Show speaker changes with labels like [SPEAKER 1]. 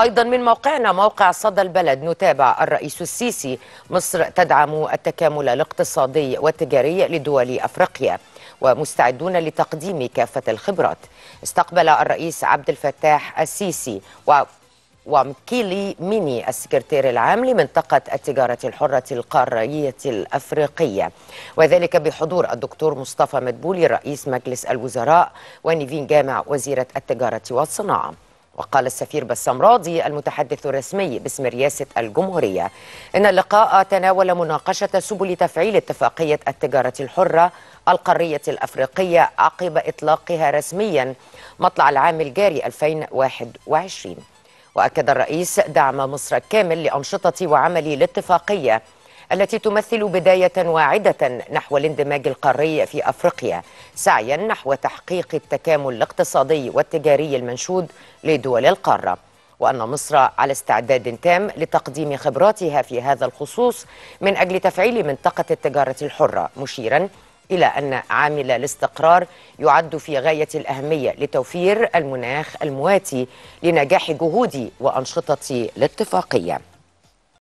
[SPEAKER 1] أيضا من موقعنا موقع صدى البلد نتابع الرئيس السيسي مصر تدعم التكامل الاقتصادي والتجاري لدول أفريقيا ومستعدون لتقديم كافة الخبرات استقبل الرئيس عبد الفتاح السيسي و ومكيلي ميني السكرتير العام لمنطقة التجارة الحرة القارية الأفريقية وذلك بحضور الدكتور مصطفى مدبولي رئيس مجلس الوزراء ونيفين جامع وزيرة التجارة والصناعة وقال السفير بسام راضي المتحدث الرسمي باسم رئاسة الجمهورية إن اللقاء تناول مناقشة سبل تفعيل اتفاقية التجارة الحرة القارية الأفريقية عقب إطلاقها رسميا مطلع العام الجاري 2021 وأكد الرئيس دعم مصر الكامل لأنشطة وعمل الاتفاقية التي تمثل بداية واعدة نحو الاندماج القاري في أفريقيا سعيا نحو تحقيق التكامل الاقتصادي والتجاري المنشود لدول القارة وأن مصر على استعداد تام لتقديم خبراتها في هذا الخصوص من أجل تفعيل منطقة التجارة الحرة مشيرا إلى أن عامل الاستقرار يعد في غاية الأهمية لتوفير المناخ المواتي لنجاح جهود وأنشطة الاتفاقية